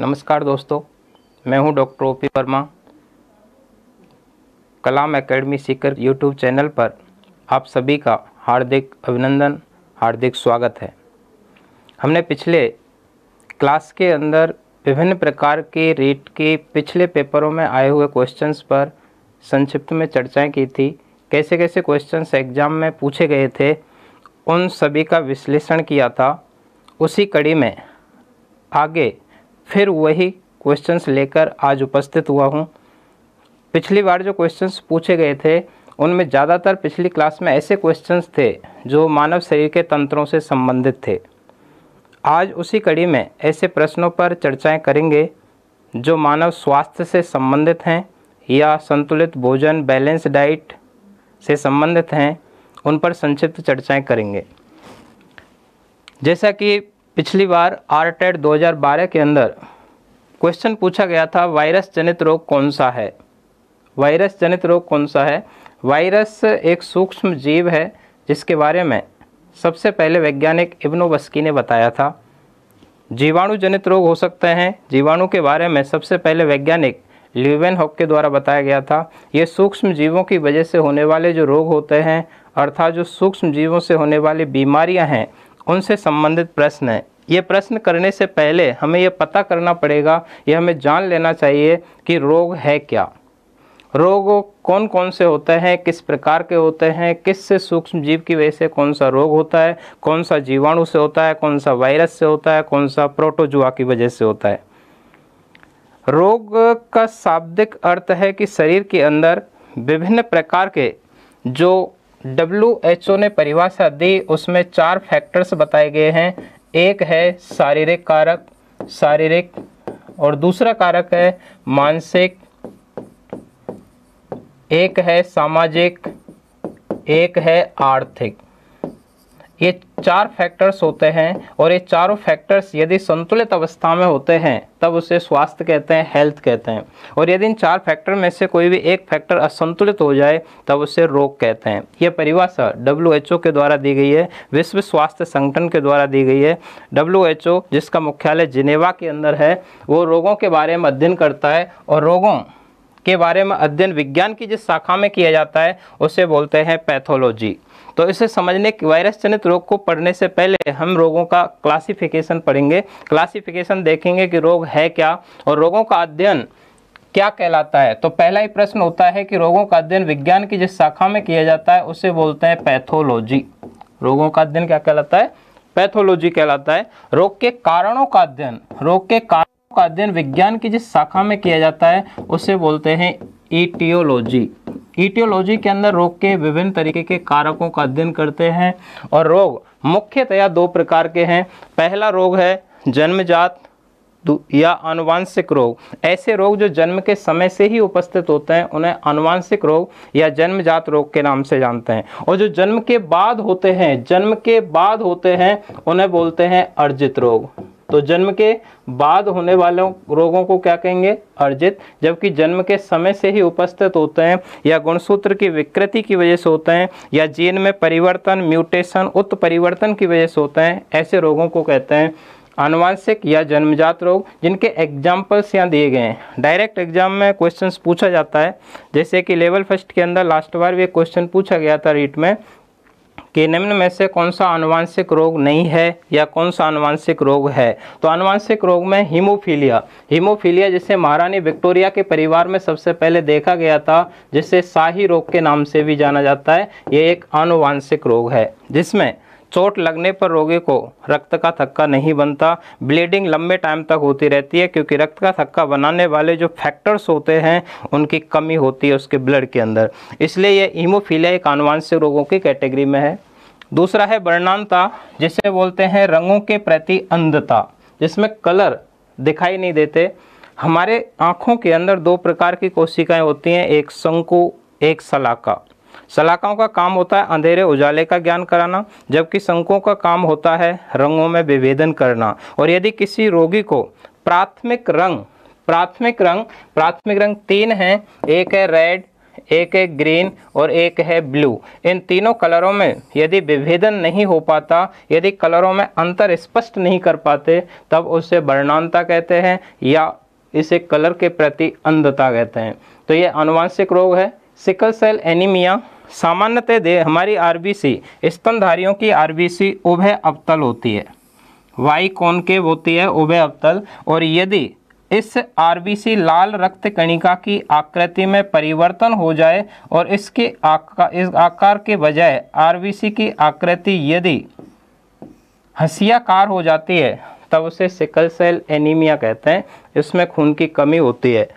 नमस्कार दोस्तों मैं हूं doctor O P Verma Kalam academy Sikar YouTube channel पर आप सभी का हार्दिक अभिनंदन हार्दिक स्वागत है हमने पिछले क्लास के अंदर विभिन्न प्रकार के रेट के पिछले पेपरों में आए हुए क्वेश्चंस पर संक्षिप्त में चर्चाएं की थी कैसे कैसे क्वेश्चंस एग्ज़ाम में पूछे गए थे उन सभी का विश्लेषण किया था उसी कड़ी में आगे फिर वही क्वेश्चंस लेकर आज उपस्थित हुआ हूँ पिछली बार जो क्वेश्चंस पूछे गए थे उनमें ज़्यादातर पिछली क्लास में ऐसे क्वेश्चंस थे जो मानव शरीर के तंत्रों से संबंधित थे आज उसी कड़ी में ऐसे प्रश्नों पर चर्चाएं करेंगे जो मानव स्वास्थ्य से संबंधित हैं या संतुलित भोजन बैलेंस डाइट से संबंधित हैं उन पर संक्षिप्त चर्चाएं करेंगे जैसा कि पिछली बार आर टेट 2012 के अंदर क्वेश्चन पूछा गया था वायरस जनित रोग कौन सा है वायरस जनित रोग कौन सा है वायरस एक सूक्ष्म जीव है जिसके बारे में सबसे पहले वैज्ञानिक इब्नो बस्की ने बताया था जीवाणु जनित रोग हो सकते हैं जीवाणु के बारे में सबसे पहले वैज्ञानिक ल्यूवेन हॉक के द्वारा बताया गया था ये सूक्ष्म जीवों की वजह से होने वाले जो रोग होते हैं अर्थात जो सूक्ष्म जीवों से होने वाली बीमारियां हैं उनसे संबंधित प्रश्न है ये प्रश्न करने से पहले हमें ये पता करना पड़ेगा यह हमें जान लेना चाहिए कि रोग है क्या रोग कौन कौन से होते हैं किस प्रकार के होते हैं किस से सूक्ष्म जीव की वजह से कौन सा रोग होता है कौन सा जीवाणु से होता है कौन सा वायरस से होता है कौन सा प्रोटोजुआ की वजह से होता है रोग का शाब्दिक अर्थ है कि शरीर के अंदर विभिन्न प्रकार के जो डब्ल्यू ने परिभाषा दी उसमें चार फैक्टर्स बताए गए हैं एक है शारीरिक कारक शारीरिक और दूसरा कारक है मानसिक एक है सामाजिक एक है आर्थिक ये चार फैक्टर्स होते हैं और ये चारों फैक्टर्स यदि संतुलित अवस्था में होते हैं तब उसे स्वास्थ्य कहते हैं हेल्थ कहते हैं और यदि इन चार फैक्टर में से कोई भी एक फैक्टर असंतुलित हो जाए तब उसे रोग कहते हैं यह परिभाषा डब्ल्यू के द्वारा दी गई है विश्व स्वास्थ्य संगठन के द्वारा दी गई है डब्ल्यू जिसका मुख्यालय जिनेवा के अंदर है वो रोगों के बारे में अध्ययन करता है और रोगों के बारे में अध्ययन विज्ञान की जिस शाखा में किया जाता है उसे बोलते हैं पैथोलॉजी तो इसे समझने वायरस जनित रोग को पढ़ने से पहले हम रोगों का क्लासिफिकेशन पढ़ेंगे क्लासिफिकेशन देखेंगे कि रोग है क्या और रोगों का अध्ययन क्या कहलाता है तो पहला ही प्रश्न होता है कि रोगों का अध्ययन विज्ञान की जिस शाखा में किया जाता है उसे बोलते हैं पैथोलॉजी रोगों का अध्ययन क्या कहलाता है पैथोलॉजी कहलाता है रोग के कारणों का अध्ययन रोग के कारणों का अध्ययन विज्ञान की जिस शाखा में किया जाता है उसे बोलते हैं इटियोलॉजी ईटियोलॉजी के अंदर रोग के विभिन्न तरीके के कारकों का अध्ययन करते हैं और रोग मुख्यतया दो प्रकार के हैं पहला रोग है जन्मजात या अनुवांशिक रोग ऐसे रोग जो जन्म के समय से ही उपस्थित होते हैं उन्हें अनुवांशिक रोग या जन्मजात रोग के नाम से जानते हैं और जो जन्म के बाद होते हैं जन्म के बाद होते हैं उन्हें बोलते हैं अर्जित रोग तो जन्म के बाद होने वाले रोगों को क्या कहेंगे अर्जित जबकि जन्म के समय से ही उपस्थित होते हैं या गुणसूत्र की विकृति की वजह से होते हैं या जीन में परिवर्तन म्यूटेशन उत्परिवर्तन की वजह से होते हैं ऐसे रोगों को कहते हैं अनुवांशिक या जन्मजात रोग जिनके एग्जाम्पल्स यहाँ दिए गए हैं डायरेक्ट एग्जाम में क्वेश्चंस पूछा जाता है जैसे कि लेवल फर्स्ट के अंदर लास्ट बार भी क्वेश्चन पूछा गया था रीट में कि निम्न में से कौन सा अनुवांशिक रोग नहीं है या कौन सा अनुवांशिक रोग है तो अनुवांशिक रोग में हीमोफीलिया हीमोफीलिया जिसे महारानी विक्टोरिया के परिवार में सबसे पहले देखा गया था जिसे शाही रोग के नाम से भी जाना जाता है ये एक अनुवांशिक रोग है जिसमें चोट लगने पर रोगी को रक्त का थक्का नहीं बनता ब्लीडिंग लंबे टाइम तक होती रहती है क्योंकि रक्त का थक्का बनाने वाले जो फैक्टर्स होते हैं उनकी कमी होती है उसके ब्लड के अंदर इसलिए यह ईमोफीलिया एक आनुवांशिक रोगों की कैटेगरी में है दूसरा है वर्णानता जिसे बोलते हैं रंगों के प्रति अंधता जिसमें कलर दिखाई नहीं देते हमारे आँखों के अंदर दो प्रकार की कोशिकाएँ होती हैं एक शंकु एक सलाका सलाकाओं का काम होता है अंधेरे उजाले का ज्ञान कराना जबकि संकों का काम होता है रंगों में विभेदन करना और यदि किसी रोगी को प्राथमिक रंग प्राथमिक रंग प्राथमिक रंग तीन हैं एक है रेड एक है ग्रीन और एक है ब्लू इन तीनों कलरों में यदि विभेदन नहीं हो पाता यदि कलरों में अंतर स्पष्ट नहीं कर पाते तब उसे वर्णानता कहते हैं या इसे कलर के प्रति अंधता कहते हैं तो ये अनुवांशिक रोग है सिकल सेल एनीमिया सामान्यतः दे हमारी आरबीसी स्तनधारियों की आरबीसी उभय अवतल होती है वाई कौन के होती है उभय अवतल और यदि इस आरबीसी लाल रक्त कणिका की आकृति में परिवर्तन हो जाए और इसके आका, इस आकार के बजाय आरबीसी की आकृति यदि हसियाकार हो जाती है तब उसे सिकल सेल एनीमिया कहते हैं इसमें खून की कमी होती है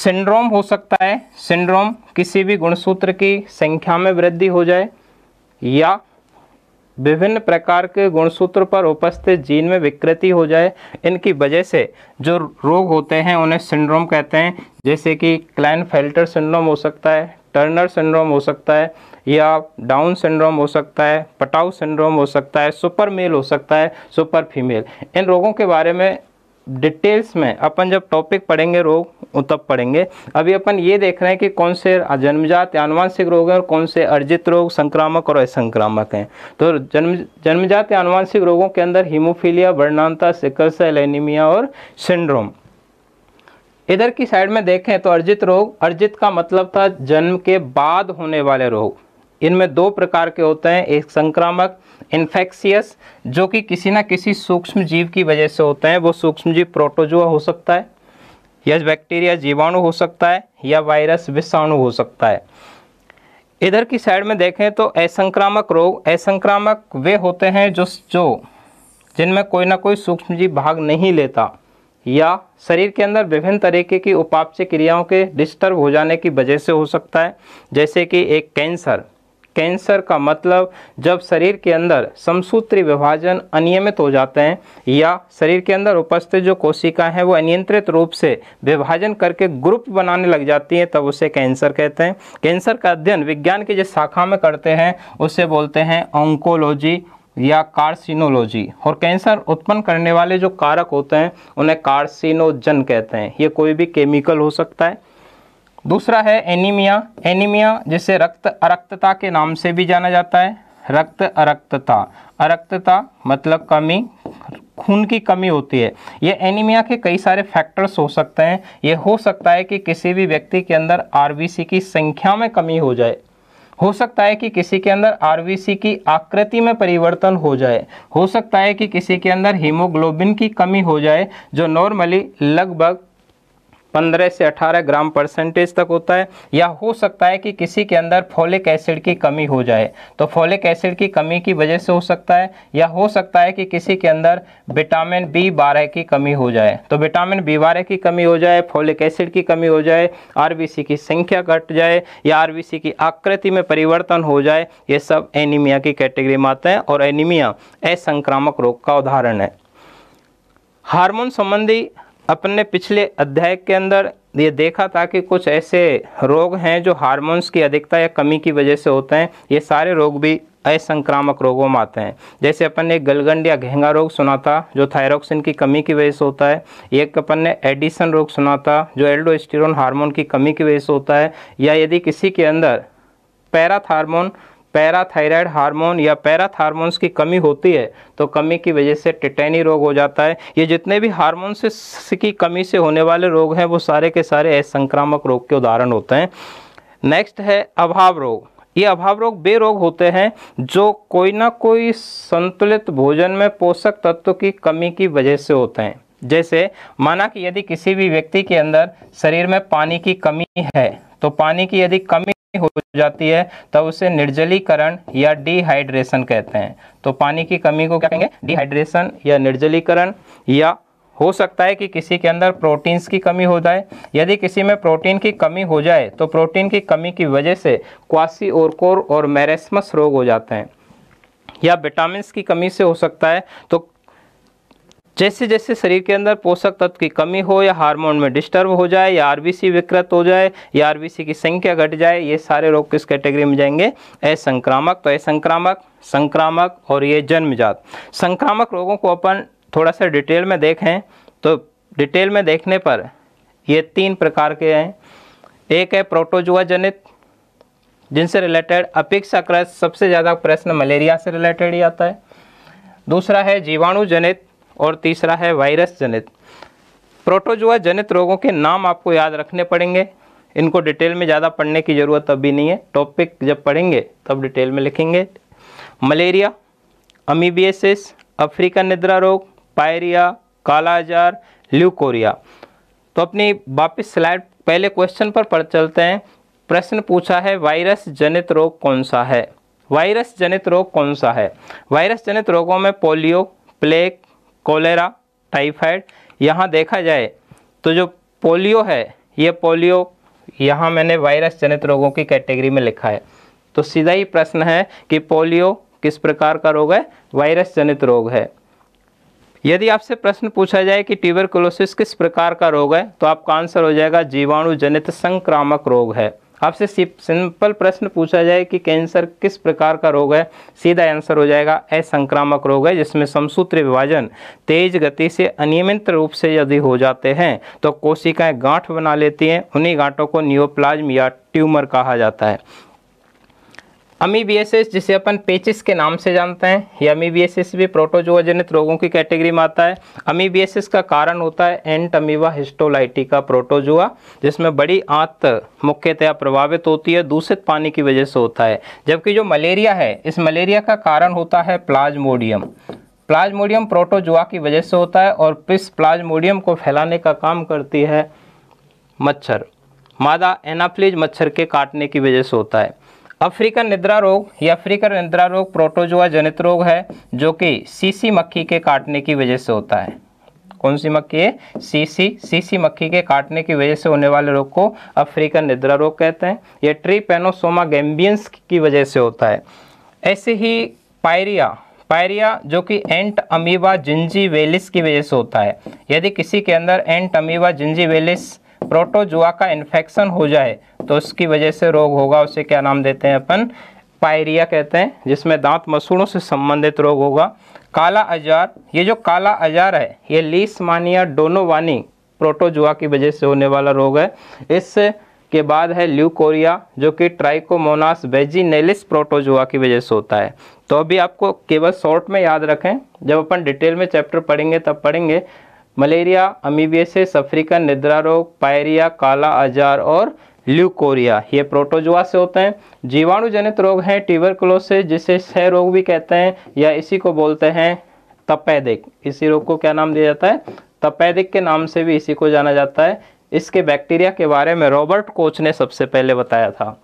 सिंड्रोम हो सकता है सिंड्रोम किसी भी गुणसूत्र की संख्या में वृद्धि हो जाए या विभिन्न प्रकार के गुणसूत्र पर उपस्थित जीन में विकृति हो जाए इनकी वजह से जो रोग होते हैं उन्हें सिंड्रोम कहते हैं जैसे कि क्लैन फेल्टर सिंड्रोम हो सकता है टर्नर सिंड्रोम हो सकता है या डाउन सिंड्रोम हो सकता है पटाऊ सिंड्रोम हो सकता है सुपर मेल हो सकता है सुपर फीमेल इन रोगों के बारे में डिटेल्स में अपन जब टॉपिक पढ़ेंगे रोग तब पढ़ेंगे अभी अपन ये देख रहे हैं कि कौन से जन्मजात या अनुवांशिक रोग हैं और कौन से अर्जित रोग संक्रामक और असंक्रामक हैं तो जन्म जन्मजात या अनुवांशिक रोगों के अंदर हीमोफीलिया वर्णांता सिकलसेल एनीमिया और सिंड्रोम इधर की साइड में देखें तो अर्जित रोग अर्जित का मतलब था जन्म के बाद होने वाले रोग इनमें दो प्रकार के होते हैं एक संक्रामक इन्फेक्शियस जो कि किसी ना किसी सूक्ष्म जीव की वजह से होते हैं वो सूक्ष्म जीव प्रोटोजुआ हो सकता है या बैक्टीरिया जीवाणु हो सकता है या वायरस विषाणु हो सकता है इधर की साइड में देखें तो असंक्रामक रोग असंक्रामक वे होते हैं जो जो जिनमें कोई ना कोई सूक्ष्म जीव भाग नहीं लेता या शरीर के अंदर विभिन्न तरीके की उपापचय क्रियाओं के डिस्टर्ब हो जाने की वजह से हो सकता है जैसे कि एक कैंसर कैंसर का मतलब जब शरीर के अंदर समसूत्री विभाजन अनियमित हो जाते हैं या शरीर के अंदर उपस्थित जो कोशिकाएं हैं वो अनियंत्रित रूप से विभाजन करके ग्रुप बनाने लग जाती हैं तब उसे कैंसर कहते हैं कैंसर का अध्ययन विज्ञान की जिस शाखा में करते हैं उसे बोलते हैं ऑंकोलॉजी या कार्सिनोलॉजी और कैंसर उत्पन्न करने वाले जो कारक होते हैं उन्हें कार्सिनोजन कहते हैं ये कोई भी केमिकल हो सकता है दूसरा है एनीमिया एनीमिया जिसे रक्त अरक्तता के नाम से भी जाना जाता है रक्त अरक्तता अरक्तता मतलब कमी खून की कमी होती है यह एनीमिया के कई सारे फैक्टर्स हो सकते हैं यह हो सकता है कि किसी भी व्यक्ति के अंदर आरबीसी की संख्या में कमी हो जाए हो सकता है कि किसी के अंदर आरबीसी की आकृति में परिवर्तन हो जाए हो सकता है कि किसी के अंदर हीमोग्लोबिन की कमी हो जाए जो नॉर्मली लगभग 15 से 18 ग्राम परसेंटेज तक होता है या हो सकता है कि किसी के अंदर फॉलिक एसिड की कमी हो जाए तो फॉलिक एसिड की कमी की वजह से हो सकता है या हो सकता है कि किसी के अंदर विटामिन बी बारह की कमी हो जाए तो विटामिन बी बारह की कमी हो जाए फॉलिक एसिड की कमी हो जाए आर की संख्या घट जाए या आर की आकृति में परिवर्तन हो जाए ये सब एनीमिया की कैटेगरी में आते हैं और एनीमिया असंक्रामक रोग का उदाहरण है हार्मोन संबंधी अपन ने पिछले अध्याय के अंदर ये देखा था कि कुछ ऐसे रोग हैं जो हार्मोन्स की अधिकता या कमी की वजह से होते हैं ये सारे रोग भी असंक्रामक रोगों में आते हैं जैसे अपन ने गलगंड या घेंगा रोग सुना था जो थायरोक्सिन की कमी की वजह से होता है एक अपन ने एडिसन रोग सुना था जो एल्डोस्टिरोन हार्मोन की कमी की वजह से होता है या यदि किसी के अंदर पैराथार्मोन पैराथाइराइड हार्मोन या पैराथार्मोन्स की कमी होती है तो कमी की वजह से टिटैनी रोग हो जाता है ये जितने भी हारमोन्स की कमी से होने वाले रोग हैं वो सारे के सारे असंक्रामक रोग के उदाहरण होते हैं नेक्स्ट है अभाव रोग ये अभाव रोग बे रोग होते हैं जो कोई ना कोई संतुलित भोजन में पोषक तत्व की कमी की वजह से होते हैं जैसे माना कि यदि किसी भी व्यक्ति के अंदर शरीर में पानी की कमी है तो पानी की यदि कमी हो जाती है तब उसे निर्जलीकरण या डिहाइड्रेशन कहते हैं तो पानी की कमी को क्या कहेंगे डिहाइड्रेशन या निर्जलीकरण या हो सकता है कि किसी के अंदर प्रोटीन्स की कमी हो जाए यदि किसी में प्रोटीन की कमी हो जाए तो प्रोटीन की कमी की वजह से क्वासी ओरकोर और मैरेस्मस रोग हो जाते हैं या विटामिन की कमी से हो सकता है तो जैसे जैसे शरीर के अंदर पोषक तत्व की कमी हो या हार्मोन में डिस्टर्ब हो जाए या आरबीसी विकृत हो जाए या आरबीसी की संख्या घट जाए ये सारे रोग किस कैटेगरी में जाएंगे असंक्रामक तो असंक्रामक संक्रामक और ये जन्मजात संक्रामक रोगों को अपन थोड़ा सा डिटेल में देखें तो डिटेल में देखने पर ये तीन प्रकार के हैं एक है प्रोटोजुआ जनित जिनसे रिलेटेड अपेक्षाकृत सबसे ज़्यादा प्रश्न मलेरिया से रिलेटेड ही आता है दूसरा है जीवाणु जनित और तीसरा है वायरस जनित प्रोटोजुआ जनित रोगों के नाम आपको याद रखने पड़ेंगे इनको डिटेल में ज़्यादा पढ़ने की ज़रूरत अभी नहीं है टॉपिक जब पढ़ेंगे तब डिटेल में लिखेंगे मलेरिया अमीबियसिस अफ्रीका निद्रा रोग पायरिया कालाजार ल्यूकोरिया तो अपनी वापस स्लाइड पहले क्वेश्चन पर पढ़ चलते हैं प्रश्न पूछा है वायरस जनित रोग कौन सा है वायरस जनित रोग कौन सा है वायरस जनित रोगों में पोलियो प्लेग कोलेरा टाइफाइड यहाँ देखा जाए तो जो पोलियो है ये पोलियो यहाँ मैंने वायरस जनित रोगों की कैटेगरी में लिखा है तो सीधा ही प्रश्न है कि पोलियो किस प्रकार का रोग है वायरस जनित रोग है यदि आपसे प्रश्न पूछा जाए कि ट्यूबरकुलोसिस किस प्रकार का रोग है तो आपका आंसर हो जाएगा जीवाणु जनित संक्रामक रोग है आपसे सिंपल प्रश्न पूछा जाए कि कैंसर किस प्रकार का रोग है सीधा आंसर हो जाएगा असंक्रामक रोग है जिसमें समसूत्र विभाजन तेज गति से अनियमित रूप से यदि हो जाते हैं तो कोशिकाएं गांठ बना लेती हैं उन्हीं गांठों को न्यूप्लाज्म या ट्यूमर कहा जाता है अमी बी जिसे अपन पेचिस के नाम से जानते हैं ये अमी बी भी प्रोटोजोआ जनित रोगों की कैटेगरी में आता है अमी बी का कारण होता है एंट अमीवा का प्रोटोजोआ जिसमें बड़ी आंत मुख्यतया प्रभावित होती है दूषित पानी की वजह से होता है जबकि जो मलेरिया है इस मलेरिया का कारण होता है प्लाज्मोडियम प्लाज्मोडियम प्रोटोजोआ की वजह से होता है और पिस प्लाज्मोडियम को फैलाने का काम करती है मच्छर मादा एनाफ्लिज मच्छर के काटने की वजह से होता है अफ्रीकन निद्रा रोग या अफ्रीकन निद्रा रोग प्रोटोजोआ जनित रोग है जो कि सीसी मक्खी के काटने की वजह से होता है कौन सी मक्खी है सीसी सीसी मक्खी के काटने की वजह से होने वाले रोग को अफ्रीकन निद्रा रोग कहते हैं ये ट्रीपेनोसोमा गैम्बियंस की वजह से होता है ऐसे ही पायरिया पायरिया जो कि एंट अमीबा जिंजी वेलिस की वजह से होता है यदि किसी के अंदर Entamoeba gingivalis protozoa का इन्फेक्शन हो जाए तो उसकी वजह से रोग होगा उसे क्या नाम देते हैं अपन पायरिया कहते हैं जिसमें दांत मसूड़ों से संबंधित रोग होगा काला आजार ये जो काला आजार है ये लीसमानिया डोनोवानी प्रोटोजुआ की वजह से होने वाला रोग है इस के बाद है ल्यूकोरिया जो कि ट्राइकोमोनास वेजिनेलिस प्रोटोजुआ की वजह से होता है तो अभी आपको केवल शॉर्ट में याद रखें जब अपन डिटेल में चैप्टर पढ़ेंगे तब पढ़ेंगे मलेरिया अमीबियसिस अफ्रीकन निद्रा रोग पायरिया काला आजार और ल्यूकोरिया ये प्रोटोजुआ से होते हैं जीवाणु जनित रोग हैं ट्यूबरकुलोसिस जिसे क्षय रोग भी कहते हैं या इसी को बोलते हैं तपैदिक इसी रोग को क्या नाम दिया जाता है तपैदिक के नाम से भी इसी को जाना जाता है इसके बैक्टीरिया के बारे में रॉबर्ट कोच ने सबसे पहले बताया था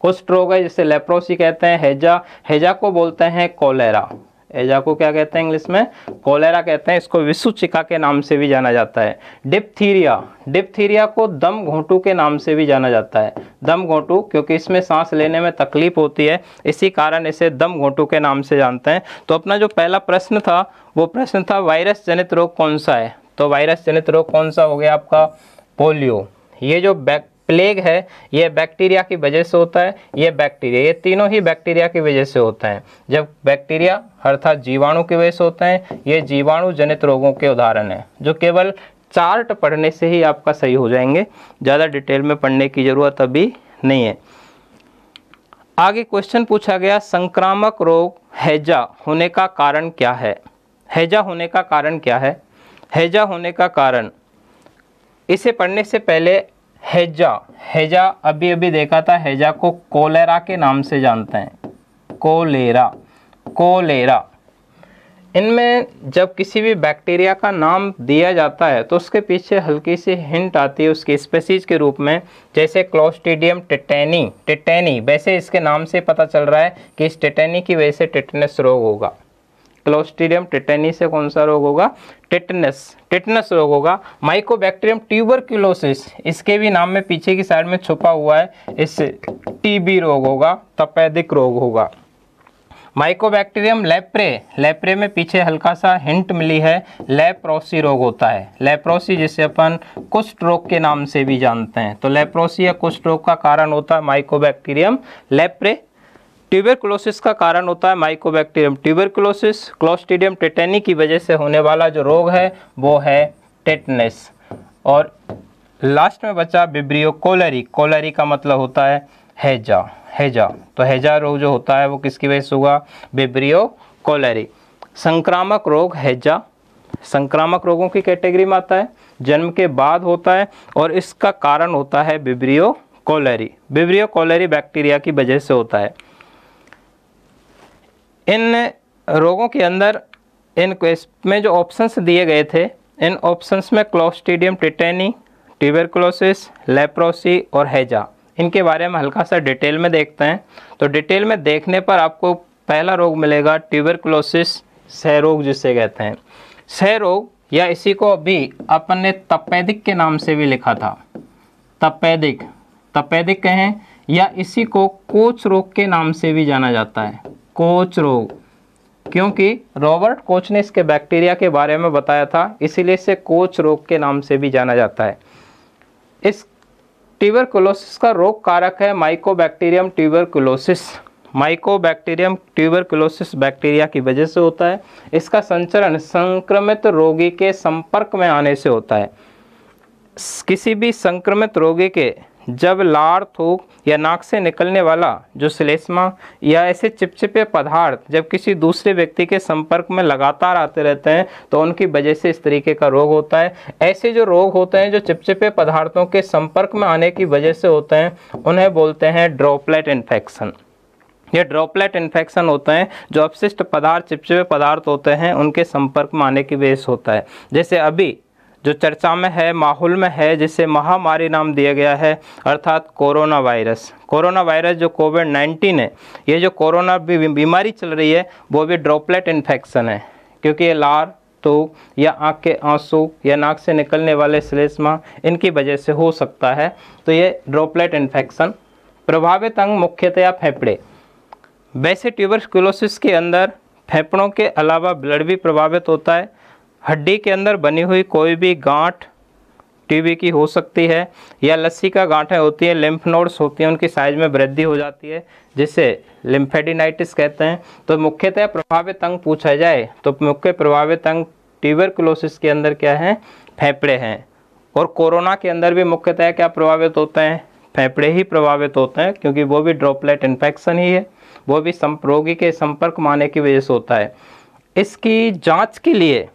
कुष्ठ रोग है जिसे लेप्रोसी कहते हैं हेजा हैजा को बोलते हैं कोलेरा एजा को क्या कहते हैं इंग्लिश में कोलेरा कहते हैं इसको विश्वचिका के नाम से भी जाना जाता है डिप्थीरिया डिप्थीरिया को दम घोंटू के नाम से भी जाना जाता है दम घोंटू क्योंकि इसमें सांस लेने में तकलीफ होती है इसी कारण इसे दम घोंटू के नाम से जानते हैं तो अपना जो पहला प्रश्न था वो प्रश्न था वायरस जनित रोग कौन सा है तो वायरस जनित रोग कौन सा हो गया आपका पोलियो ये जो बैक प्लेग है ये बैक्टीरिया की वजह से होता है ये बैक्टीरिया ये तीनों ही बैक्टीरिया की वजह से होता है जब बैक्टीरिया अर्थात जीवाणु की वजह से होते हैं ये जीवाणु जनित रोगों के उदाहरण हैं जो केवल चार्ट पढ़ने से ही आपका सही हो जाएंगे ज़्यादा डिटेल में पढ़ने की ज़रूरत अभी नहीं है आगे क्वेश्चन पूछा गया संक्रामक रोग हैजा होने का कारण क्या है हैजा होने का कारण क्या है हैजा होने का कारण इसे पढ़ने से पहले हेजा हेजा अभी अभी देखा था हेजा को कोलेरा के नाम से जानते हैं कोलेरा कोलेरा इनमें जब किसी भी बैक्टीरिया का नाम दिया जाता है तो उसके पीछे हल्की सी हिंट आती है उसकी स्पेसीज के रूप में जैसे क्लोस्टिडियम टिटेनी टिटेनी वैसे इसके नाम से पता चल रहा है कि इस टिटेनी की वजह से टिटनेस रोग होगा क्लोस्टीरियम टिटेनी से कौन सा रोग होगा टेटनस टेटनस रोग होगा माइकोबैक्टीरियम ट्यूबरक्यूलोसिस इसके भी नाम में पीछे की साइड में छुपा हुआ है इससे टीबी रोग होगा तपेदिक रोग होगा माइकोबैक्टीरियम लेप्रे लेप्रे में पीछे हल्का सा हिंट मिली है लेप्रोसी रोग होता है लेप्रोसी जिसे अपन कुष्ठ रोग के नाम से भी जानते हैं तो लेप्रोसी या कुष्ठ रोग का कारण होता है माइकोबैक्टीरियम लेप्रे ट्यूबरकुलोसिस का कारण होता है माइकोबैक्टीरियम ट्यूबरकुलोसिस क्लोस्टीडियम टेटेनी की वजह से होने वाला जो रोग है वो है टेटनेस और लास्ट में बचा बिब्रियो कोलरी कोलरी का मतलब होता है हैजा हैजा तो हैजा रोग जो होता है वो किसकी वजह से हुआ बिब्रियो कोलरी संक्रामक रोग हैजा संक्रामक रोगों की कैटेगरी में आता है जन्म के बाद होता है और इसका कारण होता है Vibrio cholerae Vibrio cholerae bacteria की वजह से होता है इन रोगों के अंदर इन में जो ऑप्शंस दिए गए थे इन ऑप्शंस में क्लोस्टिडियम टिटेनी ट्यूबरकुलोसिस लेप्रोसी और हैजा इनके बारे में हल्का सा डिटेल में देखते हैं तो डिटेल में देखने पर आपको पहला रोग मिलेगा ट्यूबरकुलोसिस सह रोग जिसे कहते हैं सह रोग या इसी को अभी अपन ने तपेदिक के नाम से भी लिखा था तपेदिक तपेदिक कहें या इसी को कोच रोग के नाम से भी जाना जाता है कोच रोग क्योंकि रॉबर्ट कोच ने इसके बैक्टीरिया के बारे में बताया था इसीलिए इसे कोच रोग के नाम से भी जाना जाता है इस ट्यूबरकुलोसिस का रोग कारक है Mycobacterium tuberculosis Mycobacterium tuberculosis bacteria की वजह से होता है इसका संचरण संक्रमित रोगी के संपर्क में आने से होता है किसी भी संक्रमित रोगी के जब लार थूक या नाक से निकलने वाला जो सिलेस्मा या ऐसे चिपचिपे पदार्थ जब किसी दूसरे व्यक्ति के संपर्क में लगातार आते रहते हैं तो उनकी वजह से इस तरीके का रोग होता है ऐसे जो रोग होते हैं जो चिपचिपे पदार्थों के संपर्क में आने की वजह से होते हैं उन्हें बोलते हैं ड्रॉपलेट इन्फेक्शन ये ड्रॉपलेट इन्फेक्शन होते हैं जो अपशिष्ट पदार्थ चिपचिपे पदार्थ होते हैं उनके संपर्क में आने की वजह से होता है जैसे अभी जो चर्चा में है माहौल में है जिसे महामारी नाम दिया गया है अर्थात कोरोना वायरस कोरोना वायरस जो कोविड नाइन्टीन है ये जो कोरोना बीमारी चल रही है वो भी ड्रॉपलेट इन्फेक्शन है क्योंकि ये लार तो या आँख के आंसू या नाक से निकलने वाले श्लेष्मा इनकी वजह से हो सकता है तो ये ड्रॉपलेट इन्फेक्शन प्रभावित अंग मुख्यतया फेफड़े वैसे ट्यूबरस्कुलोसिस के अंदर फेफड़ों के अलावा ब्लड भी प्रभावित होता है हड्डी के अंदर बनी हुई कोई भी गांठ टीबी की हो सकती है या लस्सी का गांठें होती है लिम्फ नोड्स होती हैं उनकी साइज में वृद्धि हो जाती है जिसे लिम्फेडिनाइटिस कहते हैं तो मुख्यतः प्रभावित अंग पूछा जाए तो मुख्य प्रभावित अंग ट्यूबर के अंदर क्या है फेफड़े हैं और कोरोना के अंदर भी मुख्यतः क्या प्रभावित होते हैं फेफड़े ही प्रभावित होते हैं क्योंकि वो भी ड्रॉपलेट इन्फेक्शन ही है वो भी संप्रोगी के संपर्क माने की वजह से होता है इसकी जांच के लिए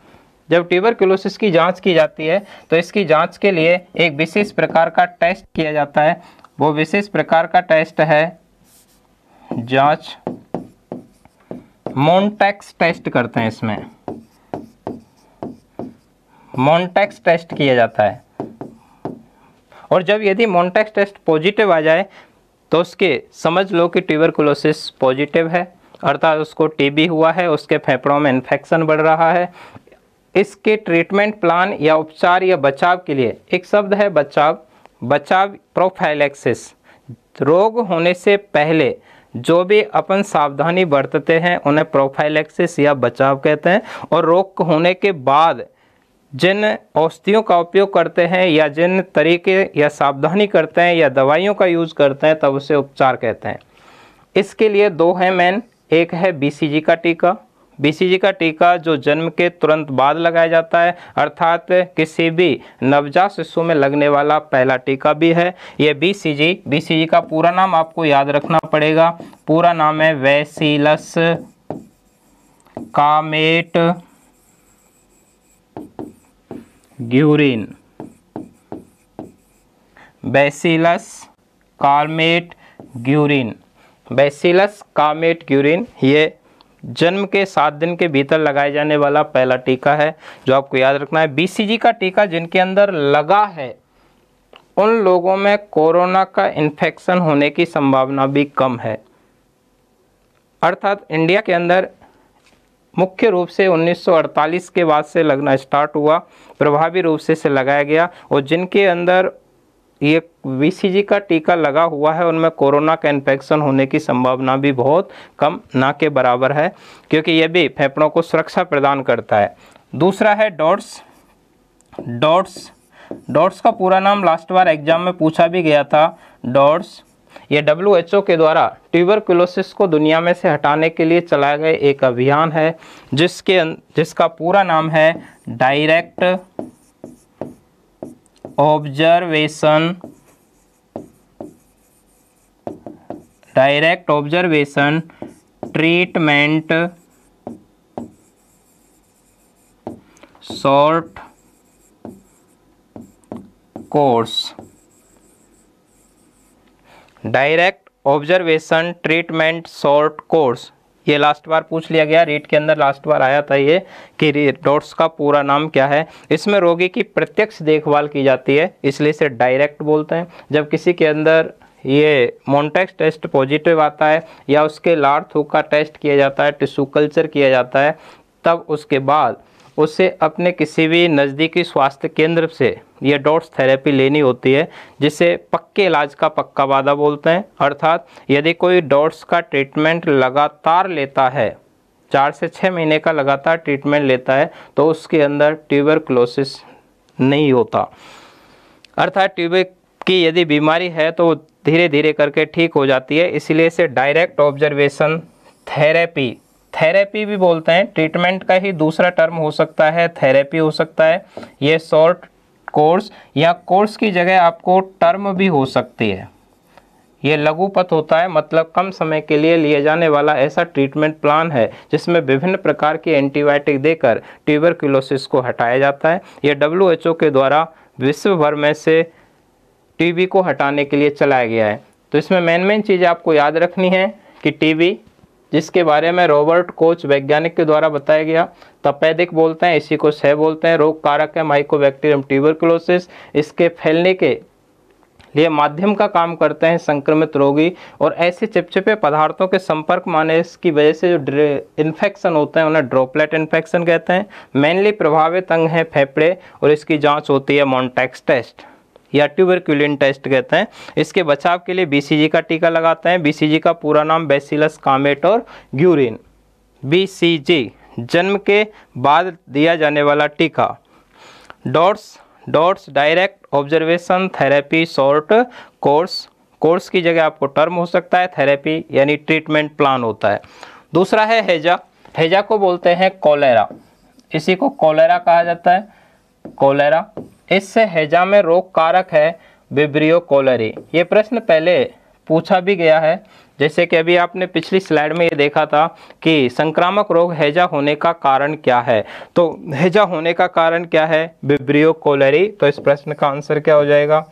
जब ट्यूबरकुलोसिस की जांच की जाती है तो इसकी जांच के लिए एक विशेष प्रकार का टेस्ट किया जाता है वो विशेष प्रकार का टेस्ट है जांच मोन्टैक्स टेस्ट करते हैं इसमें मोन्टैक्स टेस्ट किया जाता है और जब यदि मोन्टेक्स टेस्ट पॉजिटिव आ जाए तो उसके समझ लो कि ट्यूबरकुलोसिस पॉजिटिव है अर्थात उसको टीबी हुआ है उसके फेफड़ों में इन्फेक्शन बढ़ रहा है इसके ट्रीटमेंट प्लान या उपचार या बचाव के लिए एक शब्द है बचाव बचाव प्रोफाइलेक्सिस रोग होने से पहले जो भी अपन सावधानी बरतते हैं उन्हें प्रोफाइलेक्सिस या बचाव कहते हैं और रोग होने के बाद जिन औषधियों का उपयोग करते हैं या जिन तरीके या सावधानी करते हैं या दवाइयों का यूज़ करते हैं तब उसे उपचार कहते हैं इसके लिए दो हैं मैन एक है बीसीजी का टीका बीसीजी का टीका जो जन्म के तुरंत बाद लगाया जाता है अर्थात किसी भी नवजात शिशु में लगने वाला पहला टीका भी है ये बीसीजी बीसीजी का पूरा नाम आपको याद रखना पड़ेगा पूरा नाम है Bacillus Calmette Guerin Bacillus Calmette Guerin Bacillus Calmette Guerin ये जन्म के सात दिन के भीतर लगाए जाने वाला पहला टीका है जो आपको याद रखना है बीसीजी का टीका जिनके अंदर लगा है उन लोगों में कोरोना का इन्फेक्शन होने की संभावना भी कम है अर्थात इंडिया के अंदर मुख्य रूप से 1948 के बाद से लगना स्टार्ट हुआ प्रभावी रूप से से लगाया गया और जिनके अंदर ये वी का टीका लगा हुआ है उनमें कोरोना का इन्फेक्शन होने की संभावना भी बहुत कम ना के बराबर है क्योंकि ये भी फेफड़ों को सुरक्षा प्रदान करता है दूसरा है डॉट्स डॉट्स डॉट्स का पूरा नाम लास्ट बार एग्जाम में पूछा भी गया था डॉट्स ये डब्ल्यू के द्वारा ट्यूबर को दुनिया में से हटाने के लिए चलाए गए एक अभियान है जिसके अं-, जिसका पूरा नाम है direct observation direct observation treatment short course direct observation treatment short course ये लास्ट बार पूछ लिया गया रीट के अंदर लास्ट बार आया था ये कि डॉट्स का पूरा नाम क्या है इसमें रोगी की प्रत्यक्ष देखभाल की जाती है इसलिए इसे डायरेक्ट बोलते हैं जब किसी के अंदर ये मोन्टेक्स टेस्ट पॉजिटिव आता है या उसके लार थूक का टेस्ट किया जाता है टिश्यू कल्चर किया जाता है तब उसके बाद उसे अपने किसी भी नज़दीकी स्वास्थ्य केंद्र से यह डॉट्स थेरेपी लेनी होती है जिसे पक्के इलाज का पक्का वादा बोलते हैं अर्थात यदि कोई डॉट्स का ट्रीटमेंट लगातार लेता है चार से छः महीने का लगातार ट्रीटमेंट लेता है तो उसके अंदर ट्यूबर क्लोसिस नहीं होता अर्थात ट्यूबर की यदि बीमारी है तो धीरे धीरे करके ठीक हो जाती है इसीलिए इसे डायरेक्ट ऑब्जर्वेशन थेरेपी थेरेपी भी बोलते हैं ट्रीटमेंट का ही दूसरा टर्म हो सकता है थेरेपी हो सकता है ये शॉर्ट कोर्स या कोर्स की जगह आपको टर्म भी हो सकती है ये लघुपथ होता है मतलब कम समय के लिए लिए जाने वाला ऐसा ट्रीटमेंट प्लान है जिसमें विभिन्न प्रकार की एंटीबायोटिक देकर ट्यूबरक्यूलोसिस को हटाया जाता है यह डब्ल्यू के द्वारा विश्व भर में से टीबी को हटाने के लिए चलाया गया है तो इसमें मेन मेन चीज़ें आपको याद रखनी है कि टीबी जिसके बारे में रॉबर्ट कोच वैज्ञानिक के द्वारा बताया गया तपेदिक बोलते हैं इसी को सह बोलते हैं रोग कारक है माइकोबैक्टीरियम ट्यूबरकुलोसिस इसके फैलने के लिए माध्यम का काम करते हैं संक्रमित रोगी और ऐसे चिपचिपे पदार्थों के संपर्क माने की वजह से जो इन्फेक्शन होते हैं उन्हें ड्रॉपलेट इन्फेक्शन कहते हैं मेनली प्रभावित अंग हैं फेफड़े और इसकी जांच होती है मॉन्टेक्स टेस्ट या ट्यूबरक्यूलिन टेस्ट कहते हैं इसके बचाव के लिए बीसीजी का टीका लगाते हैं बीसीजी का पूरा नाम बेसिलस कामेट और ग्यूरिन बीसीजी जन्म के बाद दिया जाने वाला टीका DOTS DOTS direct observation therapy short course course की जगह आपको टर्म हो सकता है थेरेपी यानी ट्रीटमेंट प्लान होता है दूसरा है हेजा हेजा को बोलते हैं कोलेरा इसी को कोलेरा कहा जाता है कोलेरा इससे हैजा में रोग कारक है विब्रियो कोलरी ये प्रश्न पहले पूछा भी गया है जैसे कि अभी आपने पिछली स्लाइड में ये देखा था कि संक्रामक रोग हैजा होने का कारण क्या है तो हैजा होने का कारण क्या है बिब्रियो कोलरी तो इस प्रश्न का आंसर क्या हो जाएगा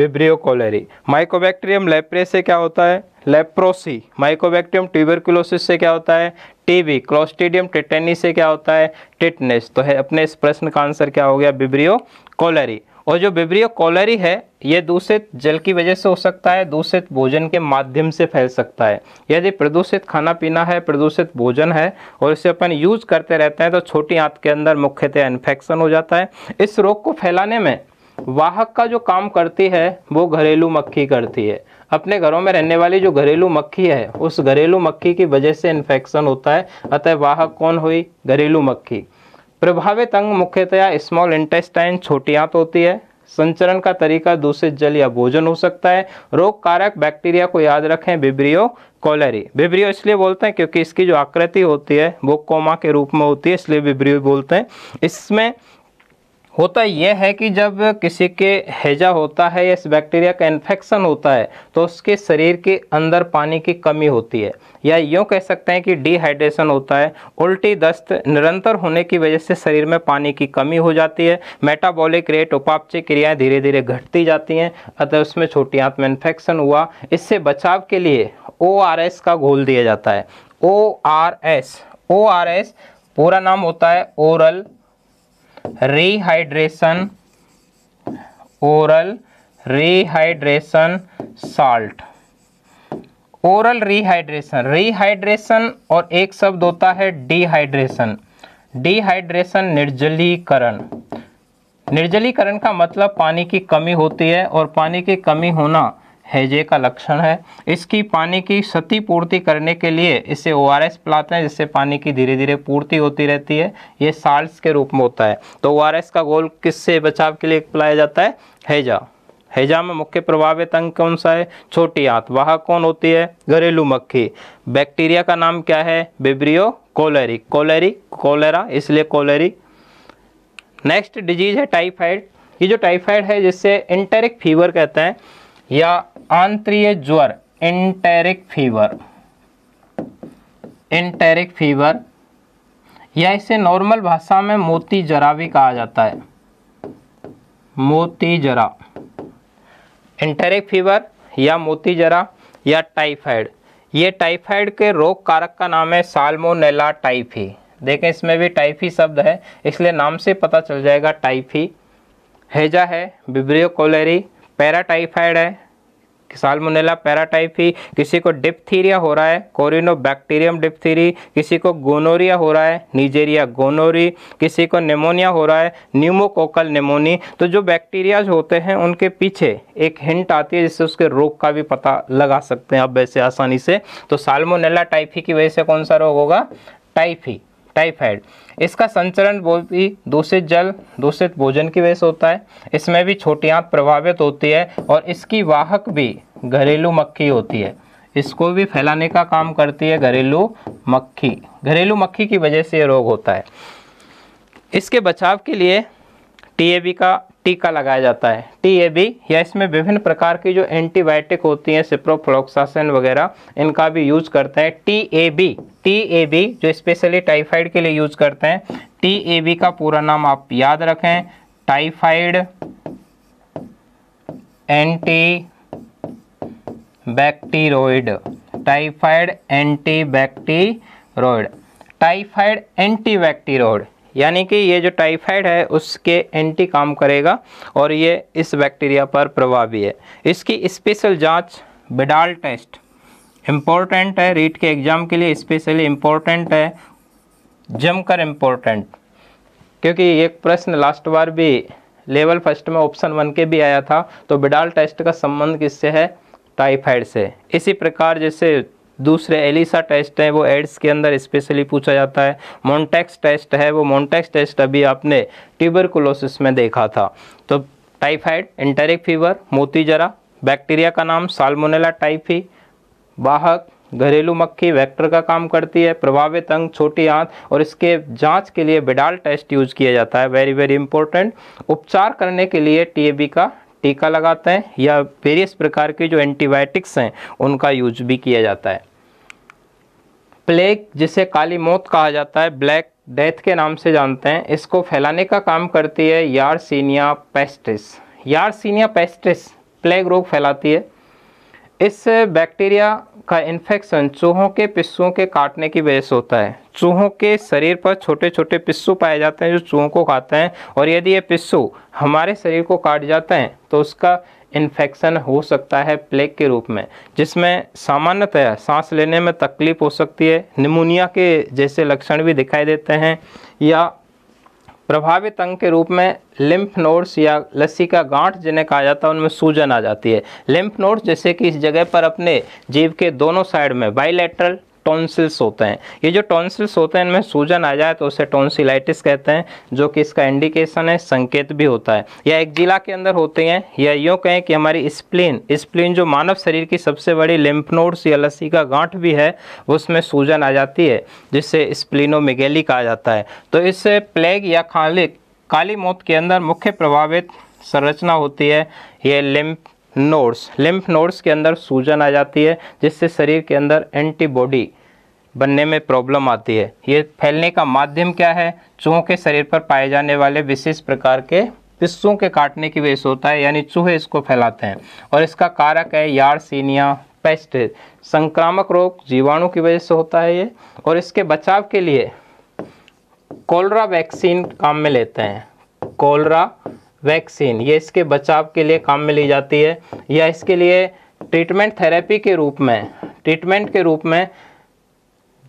विब्रियो कॉलरी माइकोबैक्टीरियम लेप्रे से क्या होता है लेप्रोसी माइकोबैक्टीरियम ट्यूबरकुलोसिस से क्या होता है टीबी क्लोस्टिडियम टिटेनी से क्या होता है टिटनेस तो है अपने इस प्रश्न का आंसर क्या हो गया बिब्रियो कॉलरी और जो बिब्रियो कॉलरी है ये दूषित जल की वजह से हो सकता है दूषित भोजन के माध्यम से फैल सकता है यदि प्रदूषित खाना पीना है प्रदूषित भोजन है और इसे अपन यूज करते रहते हैं तो छोटी आंत के अंदर मुख्यतः इन्फेक्शन हो जाता है इस रोग को फैलाने में वाहक का जो काम करती है वो घरेलू मक्खी करती है अपने घरों में रहने वाली जो घरेलू मक्खी है उस घरेलू मक्खी की वजह से इन्फेक्शन होता है अतः वाहक कौन हुई घरेलू मक्खी प्रभावित अंग मुख्यतया स्मॉल इंटेस्टाइन छोटी आंत होती है संचरण का तरीका दूषित जल या भोजन हो सकता है रोग कारक बैक्टीरिया को याद रखें बिब्रियो कॉलरी बिब्रियो इसलिए बोलते हैं क्योंकि इसकी जो आकृति होती है वो कोमा के रूप में होती है इसलिए बिब्रियो बोलते हैं इसमें होता यह है कि जब किसी के हैजा होता है या इस बैक्टीरिया का इन्फेक्शन होता है तो उसके शरीर के अंदर पानी की कमी होती है या यूँ कह सकते हैं कि डिहाइड्रेशन होता है उल्टी दस्त निरंतर होने की वजह से शरीर में पानी की कमी हो जाती है मेटाबॉलिक रेट उपापचय क्रियाएँ धीरे धीरे घटती जाती हैं अतः उसमें छोटी आंत में इन्फेक्शन हुआ इससे बचाव के लिए ओ का घोल दिया जाता है O R S O R S पूरा नाम होता है oral rehydration oral rehydration salt oral rehydration rehydration और एक शब्द होता है डिहाइड्रेशन डिहाइड्रेशन निर्जलीकरण निर्जलीकरण का मतलब पानी की कमी होती है और पानी की कमी होना हैजे का लक्षण है इसकी पानी की क्षति पूर्ति करने के लिए इसे ओ आर एस पिलाते हैं जिससे पानी की धीरे धीरे पूर्ति होती रहती है ये साल्स के रूप में होता है तो ओ आर एस का गोल किससे बचाव के लिए पिलाया जाता है हैजा हैजा में मुख्य प्रभावित अंग कौन सा है छोटी आंत वह कौन होती है घरेलू मक्खी बैक्टीरिया का नाम क्या है बिब्रियो कोलेरी कोलेरी कोलेरा इसलिए कोलेरी नेक्स्ट डिजीज है टाइफाइड ये जो टाइफाइड है जिससे इंटेरिक फीवर कहते हैं या आंतरीय ज्वर इंटेरिक फीवर इंटेरिक फीवर या इसे नॉर्मल भाषा में मोती जरा भी कहा जाता है मोती जरा इंटेरिक फीवर या मोती जरा या टाइफाइड ये टाइफाइड के रोग कारक का नाम है साल्मोनेला टाइफी देखें इसमें भी टाइफी शब्द है इसलिए नाम से पता चल जाएगा टाइफी हैजा है बिब्रियो कोलेरी पैराटाइफाइड है साल्मोनेला पैराटाइफी किसी को डिप्थीरिया हो रहा है कोरिनो बैक्टीरियम डिप्थीरी किसी को गोनोरिया हो रहा है निजेरिया गोनोरी किसी को निमोनिया हो रहा है न्यूमोकोकल निमोनी तो जो बैक्टीरियाज होते हैं उनके पीछे एक हिंट आती है जिससे उसके रोग का भी पता लगा सकते हैं आप वैसे आसानी से तो साल्मोनेला टाइफी की वजह से कौन सा रोग होगा टाइफी टाइफाइड इसका संचरण बहुत ही दूषित जल दूषित भोजन की वजह से होता है इसमें भी छोटी आँख प्रभावित होती है और इसकी वाहक भी घरेलू मक्खी होती है इसको भी फैलाने का काम करती है घरेलू मक्खी घरेलू मक्खी की वजह से ये रोग होता है इसके बचाव के लिए बी का टीका लगाया जाता है बी या इसमें विभिन्न प्रकार की जो एंटीबायोटिक होती हैं सिप्रोफ्लोक्सासन वगैरह इनका भी यूज करते हैं ए बी जो स्पेशली टाइफाइड के लिए यूज करते हैं बी का पूरा नाम आप याद रखें typhoid anti bacteroid typhoid anti bacteroid typhoid anti bacteroid यानी कि ये जो टाइफाइड है उसके एंटी काम करेगा और ये इस बैक्टीरिया पर प्रभावी है इसकी स्पेशल जांच बिडाल टेस्ट इम्पोर्टेंट है रीट के एग्ज़ाम के लिए स्पेशली इम्पोर्टेंट है जमकर इम्पोर्टेंट क्योंकि एक प्रश्न लास्ट बार भी लेवल फर्स्ट में ऑप्शन वन के भी आया था तो बिडाल टेस्ट का संबंध किससे है टाइफाइड से इसी प्रकार जैसे दूसरे एलिसा टेस्ट है वो एड्स के अंदर स्पेशली पूछा जाता है मोन्टेक्स टेस्ट है वो मोन्टेक्स टेस्ट अभी आपने ट्यूबरकुलोसिस में देखा था तो टाइफाइड इंटेरिक फीवर मोती जरा बैक्टीरिया का नाम साल्मोनेला टाइफी वाहक घरेलू मक्खी वेक्टर का काम करती है प्रभावित अंग छोटी आंत और इसके जांच के लिए बिडाल टेस्ट यूज किया जाता है वेरी वेरी इंपॉर्टेंट उपचार करने के लिए टीएबी का टीका लगाते हैं या वेरियस प्रकार के जो एंटीबायोटिक्स हैं उनका यूज भी किया जाता है प्लेग जिसे काली मौत कहा जाता है ब्लैक डेथ के नाम से जानते हैं इसको फैलाने का काम करती है Yersinia pestis Yersinia pestis plague रोग फैलाती है इस बैक्टीरिया का इन्फेक्शन चूहों के पिस्सुओं के काटने की वजह से होता है चूहों के शरीर पर छोटे छोटे पिस्सू पाए जाते हैं जो चूहों को खाते हैं और यदि ये पिस्सू हमारे शरीर को काट जाते हैं तो उसका इन्फेक्शन हो सकता है प्लेग के रूप में जिसमें सामान्यतः सांस लेने में तकलीफ हो सकती है निमोनिया के जैसे लक्षण भी दिखाई देते हैं या प्रभावित अंग के रूप में लिम्फ नोड्स या लस्सी का गांठ जिन्हें कहा जाता है उनमें सूजन आ जाती है लिम्फ नोड्स जैसे कि इस जगह पर अपने जीव के दोनों साइड में बाइलेटरल टॉन्सिल्स होते हैं ये जो टॉन्सिल्स होते हैं इनमें सूजन आ जाए तो उसे टॉन्सिलाइटिस कहते हैं जो कि इसका इंडिकेशन है संकेत भी होता है या एक जिला के अंदर होते हैं या यूँ कहें कि हमारी स्प्लिन स्प्लिन जो मानव शरीर की सबसे बड़ी लिम्फनोड्स या लस्सी का गांठ भी है उसमें सूजन आ जाती है जिससे स्प्लिनोमिगेली कहा जाता है तो इससे प्लेग या खालिक काली मौत के अंदर मुख्य प्रभावित संरचना होती है ये लिम्फ नोड्स लिम्फ नोड्स के अंदर सूजन आ जाती है जिससे शरीर के अंदर एंटीबॉडी बनने में प्रॉब्लम आती है ये फैलने का माध्यम क्या है चूहों के शरीर पर पाए जाने वाले विशेष प्रकार के पिस्सों के काटने की वजह से होता है यानी चूहे इसको फैलाते हैं और इसका कारक है यार्सिनिया पेस्ट संक्रामक रोग जीवाणु की वजह से होता है ये और इसके बचाव के लिए कोलरा वैक्सीन काम में लेते हैं कोलरा वैक्सीन ये इसके बचाव के लिए काम में ली जाती है या इसके लिए ट्रीटमेंट थेरेपी के रूप में ट्रीटमेंट के रूप में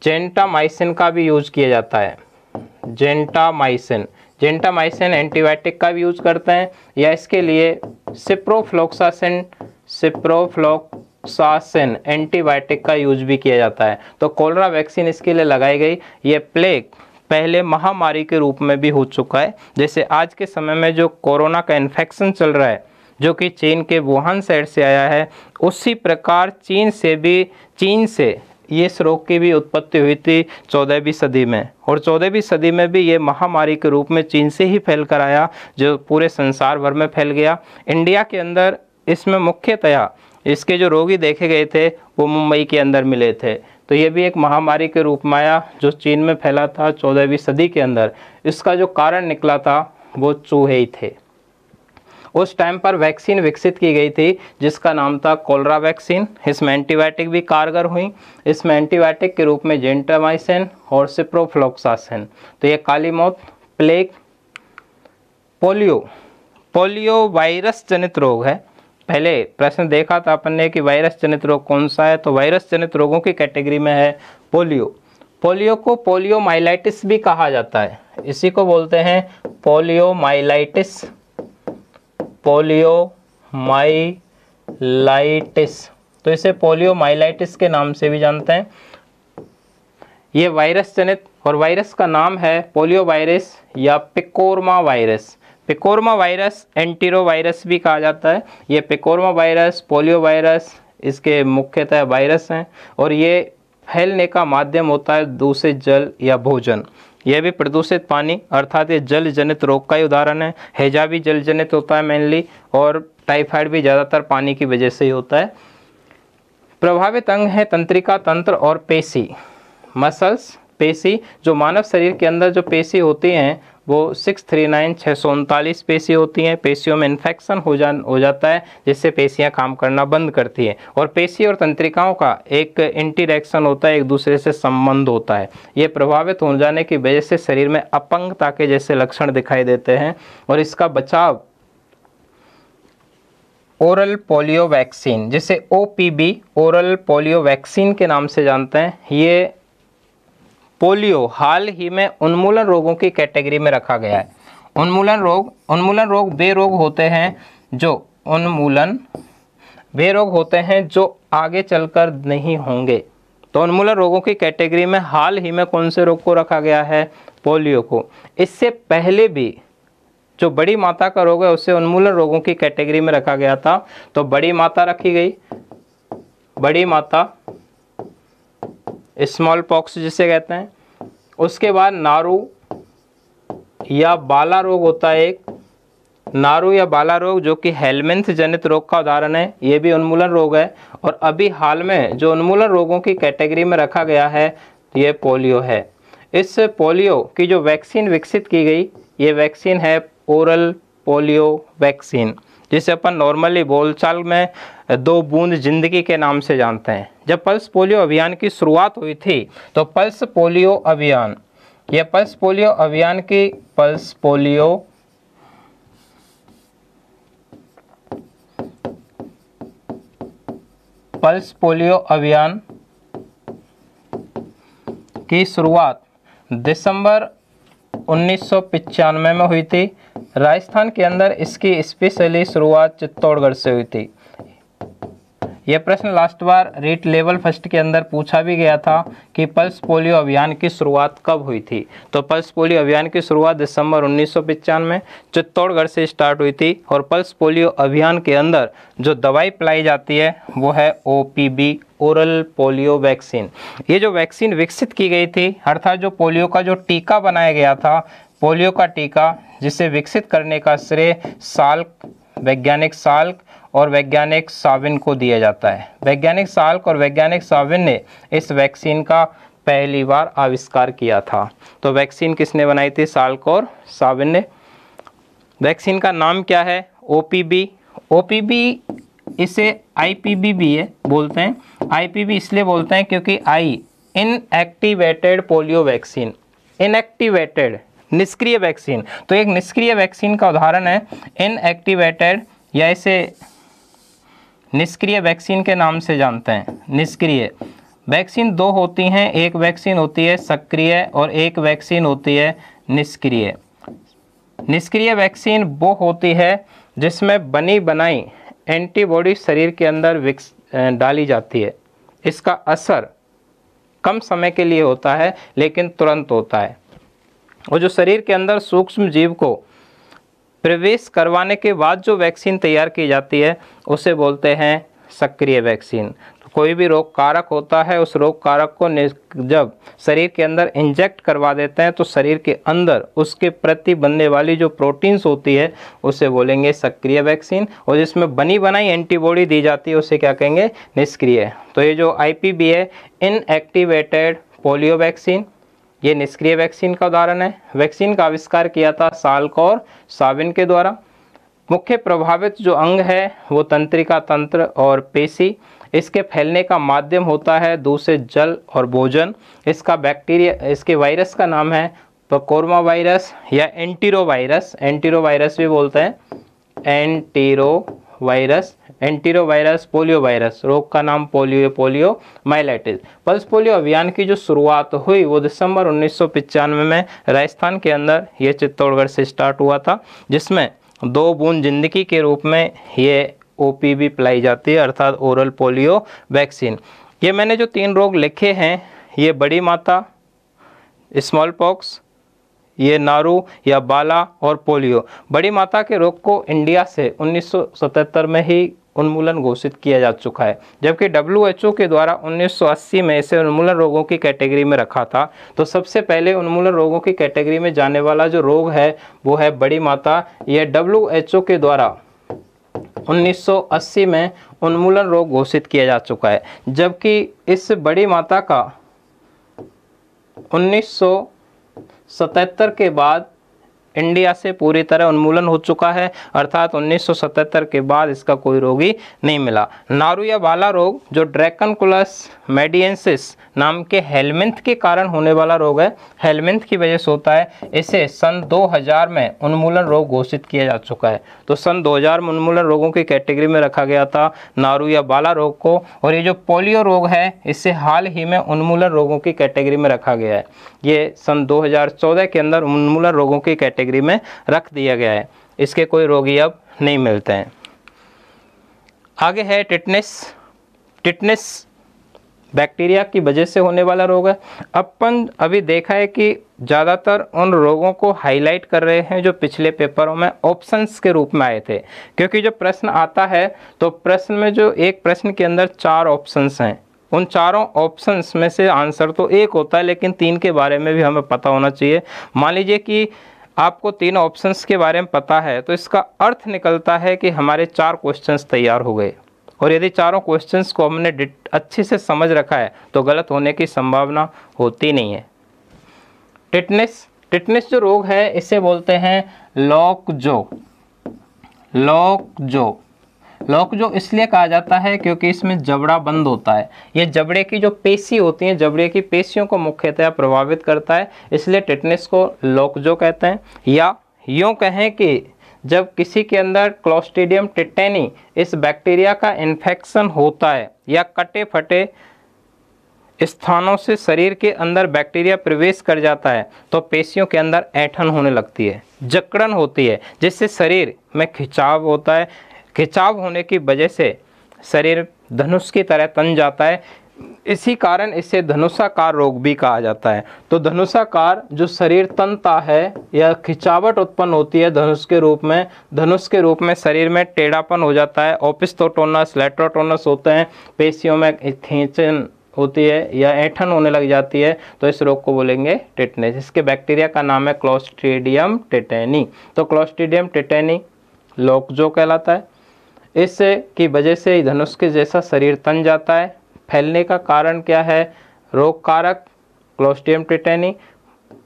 जेंटामाइसिन का भी यूज़ किया जाता है जेंटामाइसिन जेंटामाइसिन एंटीबायोटिक का भी यूज़ करते हैं या इसके लिए सिप्रोफ्लोक्सासिन सिप्रोफ्लोक्सासिन एंटीबायोटिक का यूज भी किया जाता है तो कोलरा वैक्सीन इसके लिए लगाई गई ये प्लेग पहले महामारी के रूप में भी हो चुका है जैसे आज के समय में जो कोरोना का इन्फेक्शन चल रहा है जो कि चीन के वुहान साइड से आया है उसी प्रकार चीन से भी चीन से इस रोग की भी उत्पत्ति हुई थी चौदहवीं सदी में और चौदहवीं सदी में भी ये महामारी के रूप में चीन से ही फैल कर आया जो पूरे संसार भर में फैल गया इंडिया के अंदर इसमें मुख्यतया इसके जो रोगी देखे गए थे वो मुंबई के अंदर मिले थे तो ये भी एक महामारी के रूप में आया जो चीन में फैला था चौदहवीं सदी के अंदर इसका जो कारण निकला था वो चूहे ही थे उस टाइम पर वैक्सीन विकसित की गई थी जिसका नाम था कोलरा वैक्सीन इसमें एंटीबायोटिक भी कारगर हुई इसमें एंटीबायोटिक के रूप में जेंटामाइसिन और सिप्रोफ्लोक्सासिन तो ये काली मौत प्लेग पोलियो पोलियो वायरस जनित रोग है पहले प्रश्न देखा था अपन ने कि वायरस जनित रोग कौन सा है तो वायरस जनित रोगों की कैटेगरी में है पोलियो पोलियो को पोलियोमाइलाइटिस भी कहा जाता है इसी को बोलते हैं पोलियोमाइलाइटिस पोलियो माइलाइटिस तो इसे पोलियो माइलाइटिस के नाम से भी जानते हैं ये वायरस जनित और वायरस का नाम है पोलियो वायरस या picorna virus picorna virus entero virus भी कहा जाता है ये पिकोरमा वायरस पोलियो वायरस इसके मुख्यतः वायरस हैं और ये फैलने का माध्यम होता है दूसरे जल या भोजन यह भी प्रदूषित पानी अर्थात ये जल जनित रोग का ही उदाहरण है हैजा भी जल जनित होता है मेनली और टाइफाइड भी ज़्यादातर पानी की वजह से ही होता है प्रभावित अंग है तंत्रिका तंत्र और पेशी मसल्स पेशी जो मानव शरीर के अंदर जो पेशी होती हैं वो सिक्स थ्री नाइन छः सौ उनतालीस पेशी होती हैं पेशियों में इन्फेक्शन हो जा हो जाता है जिससे पेशियाँ काम करना बंद करती हैं और पेशी और तंत्रिकाओं का एक इंटीरेक्शन होता है एक दूसरे से संबंध होता है ये प्रभावित हो जाने की वजह से शरीर में अपंगता के जैसे लक्षण दिखाई देते हैं और इसका बचाव ओरल पोलियो वैक्सीन जिसे ओ ओरल पोलियो वैक्सीन के नाम से जानते हैं ये पोलियो हाल ही में उन्मूलन रोगों की कैटेगरी में रखा गया है उन्मूलन रोग उन्मूलन रोग वे रोग होते हैं जो उन्मूलन वे रोग होते हैं जो आगे चलकर नहीं होंगे तो उन्मूलन रोगों की कैटेगरी में हाल ही में कौन से रोग को रखा गया है पोलियो को इससे पहले भी जो बड़ी माता का रोग है उसे उन्मूलन रोगों की कैटेगरी में रखा गया था तो बड़ी माता रखी गई बड़ी माता स्मॉल पॉक्स जिसे कहते हैं उसके बाद नारू या बाला रोग होता है एक नारू या बाला रोग जो कि हेलमेंथ जनित रोग का उदाहरण है ये भी उन्मूलन रोग है और अभी हाल में जो उन्मूलन रोगों की कैटेगरी में रखा गया है ये पोलियो है इस पोलियो की जो वैक्सीन विकसित की गई ये वैक्सीन है ओरल पोलियो वैक्सीन जिसे अपन नॉर्मली बोलचाल में दो बूंद जिंदगी के नाम से जानते हैं जब पल्स पोलियो अभियान की शुरुआत हुई थी तो पल्स पोलियो अभियान यह पल्स पोलियो अभियान की पल्स पोलियो पल्स पोलियो अभियान की शुरुआत दिसंबर उन्नीस में हुई थी राजस्थान के अंदर इसकी स्पेशली शुरुआत चित्तौड़गढ़ से हुई थी यह प्रश्न लास्ट बार रेट लेवल फर्स्ट के अंदर पूछा भी गया था कि पल्स पोलियो अभियान की शुरुआत कब हुई थी तो पल्स पोलियो अभियान की शुरुआत दिसंबर उन्नीस चित्तौड़गढ़ से स्टार्ट हुई थी और पल्स पोलियो अभियान के अंदर जो दवाई पिलाई जाती है वो है ओ ओरल पोलियो वैक्सीन ये जो वैक्सीन विकसित की गई थी अर्थात जो पोलियो का जो टीका बनाया गया था पोलियो का टीका जिसे विकसित करने का श्रेय साल्क वैज्ञानिक साल्क और वैज्ञानिक साविन को दिया जाता है वैज्ञानिक साल्क और वैज्ञानिक साविन ने इस वैक्सीन का पहली बार आविष्कार किया था तो वैक्सीन किसने बनाई थी साल्क और साविन ने वैक्सीन का नाम क्या है ओ पी इसे आई भी है बोलते हैं आई इसलिए बोलते हैं क्योंकि I inactivated polio vaccine inactivated निष्क्रिय वैक्सीन तो एक निष्क्रिय वैक्सीन का उदाहरण है इनएक्टिवेटेड या इसे निष्क्रिय वैक्सीन के नाम से जानते हैं निष्क्रिय वैक्सीन दो होती हैं एक वैक्सीन होती है सक्रिय और एक वैक्सीन होती है निष्क्रिय निष्क्रिय वैक्सीन वो होती है जिसमें बनी बनाई एंटीबॉडी शरीर के अंदर डाली जाती है इसका असर कम समय के लिए होता है लेकिन तुरंत होता है और जो शरीर के अंदर सूक्ष्म जीव को प्रवेश करवाने के बाद जो वैक्सीन तैयार की जाती है उसे बोलते हैं सक्रिय वैक्सीन तो कोई भी रोग कारक होता है उस रोग कारक को जब शरीर के अंदर इंजेक्ट करवा देते हैं तो शरीर के अंदर उसके प्रति बनने वाली जो प्रोटीन्स होती है उसे बोलेंगे सक्रिय वैक्सीन और जिसमें बनी बनाई एंटीबॉडी दी जाती है उसे क्या कहेंगे निष्क्रिय तो ये जो आईपीबी है इनएक्टिवेटेड पोलियो वैक्सीन ये निष्क्रिय वैक्सीन का उदाहरण है वैक्सीन का आविष्कार किया था साल्क और साविन के द्वारा मुख्य प्रभावित जो अंग है वो तंत्रिका तंत्र और पेशी इसके फैलने का माध्यम होता है दूसरे जल और भोजन इसका बैक्टीरिया इसके वायरस का नाम है पकोरमा वायरस या एंटीरो वायरस एंटीरो वायरस भी बोलते हैं entero virus entero virus polio virus रोग का नाम polio poliomyelitis pulse polio अभियान की जो शुरुआत हुई वो दिसंबर उन्नीस में राजस्थान के अंदर ये चित्तौड़गढ़ से स्टार्ट हुआ था जिसमें दो बूंद जिंदगी के रूप में ये ओ पिलाई जाती है अर्थात ओरल पोलियो वैक्सीन ये मैंने जो तीन रोग लिखे हैं ये बड़ी माता स्मॉल पॉक्स ये नारू या बाला और पोलियो बड़ी माता के रोग को इंडिया से 1977 में ही उन्मूलन घोषित किया जा चुका है जबकि डब्ल्यू के द्वारा 1980 में इसे उन्मूलन रोगों की कैटेगरी में रखा था तो सबसे पहले उन्मूलन रोगों की कैटेगरी में जाने वाला जो रोग है वो है बड़ी माता यह डब्ल्यू के द्वारा 1980 में उन्मूलन रोग घोषित किया जा चुका है जबकि इस बड़ी माता का 1980 सतहत्तर के बाद इंडिया से पूरी तरह उन्मूलन हो चुका है अर्थात 1977 के बाद इसका कोई रोगी नहीं मिला नारू या बाला रोग जो ड्रैकनकुलस मेडियंसिस नाम के हेलमिंथ के कारण होने वाला रोग है हेलमिंथ की वजह से होता है इसे सन 2000 में उन्मूलन रोग घोषित किया जा चुका है तो सन 2000 में उन्मूलन रोगों की कैटेगरी में रखा गया था नारू या बाला रोग को और ये जो पोलियो रोग है इसे हाल ही में उन्मूलन रोगों की कैटेगरी में रखा गया है ये सन दो के अंदर उन्मूलन रोगों की कैटेगरी कैटेगरी में रख दिया गया है इसके कोई रोगी अब नहीं मिलते हैं आगे है टिटनेस टिटनेस बैक्टीरिया की वजह से होने वाला रोग है अपन अभी देखा है कि ज़्यादातर उन रोगों को हाईलाइट कर रहे हैं जो पिछले पेपरों में ऑप्शंस के रूप में आए थे क्योंकि जो प्रश्न आता है तो प्रश्न में जो एक प्रश्न के अंदर चार ऑप्शंस हैं उन चारों ऑप्शंस में से आंसर तो एक होता है लेकिन तीन के बारे में भी हमें पता होना चाहिए मान लीजिए कि आपको तीन ऑप्शंस के बारे में पता है तो इसका अर्थ निकलता है कि हमारे चार क्वेश्चंस तैयार हो गए और यदि चारों क्वेश्चंस को हमने अच्छे से समझ रखा है तो गलत होने की संभावना होती नहीं है टिटनेस टिटनेस जो रोग है इसे बोलते हैं लॉक जो लॉक जो लॉक जो इसलिए कहा जाता है क्योंकि इसमें जबड़ा बंद होता है ये जबड़े की जो पेशी होती है जबड़े की पेशियों को मुख्यतः प्रभावित करता है इसलिए टिटनेस को जो कहते हैं या यूँ कहें कि जब किसी के अंदर क्लोस्टिडियम टिटेनी इस बैक्टीरिया का इन्फेक्शन होता है या कटे फटे स्थानों से शरीर के अंदर बैक्टीरिया प्रवेश कर जाता है तो पेशियों के अंदर ऐठन होने लगती है जकड़न होती है जिससे शरीर में खिंचाव होता है खिंचाव होने की वजह से शरीर धनुष की तरह तन जाता है इसी कारण इसे धनुषाकार रोग भी कहा जाता है तो धनुषाकार जो शरीर तनता है या खिंचावट उत्पन्न होती है धनुष के रूप में धनुष के रूप में शरीर में टेढ़ापन हो जाता है ओपिस्तोटोनस लेट्रोटोनस होते हैं पेशियों में खींचन होती है या ऐठन होने लग जाती है तो इस रोग को बोलेंगे टिटनेस इसके बैक्टीरिया का नाम है क्लोस्ट्रीडियम टिटेनी तो क्लोस्ट्रीडियम टिटेनी लोकजो कहलाता है की वजह से धनुष के जैसा शरीर तन जाता है फैलने का कारण क्या है रोग कारक क्लोस्टियम टिटेनी